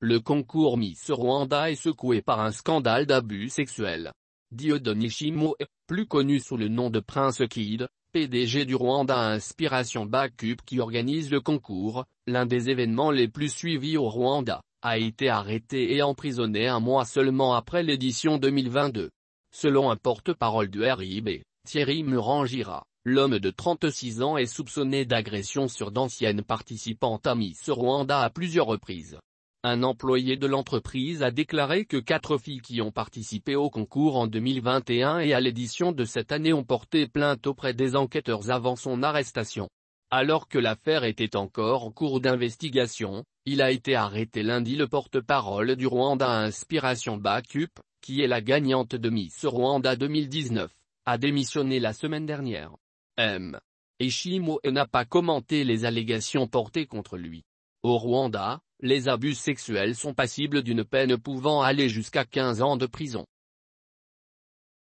Le concours Miss Rwanda est secoué par un scandale d'abus sexuels. Dieudonné plus connu sous le nom de Prince Kid, PDG du Rwanda Inspiration Bakup qui organise le concours, l'un des événements les plus suivis au Rwanda, a été arrêté et emprisonné un mois seulement après l'édition 2022. Selon un porte-parole du RIB, Thierry Murangira, l'homme de 36 ans est soupçonné d'agression sur d'anciennes participantes à Miss Rwanda à plusieurs reprises. Un employé de l'entreprise a déclaré que quatre filles qui ont participé au concours en 2021 et à l'édition de cette année ont porté plainte auprès des enquêteurs avant son arrestation. Alors que l'affaire était encore en cours d'investigation, il a été arrêté lundi le porte-parole du Rwanda Inspiration Bakup, qui est la gagnante de Miss Rwanda 2019, a démissionné la semaine dernière. M. Eshimo n'a pas commenté les allégations portées contre lui. Au Rwanda, les abus sexuels sont passibles d'une peine pouvant aller jusqu'à 15 ans de prison.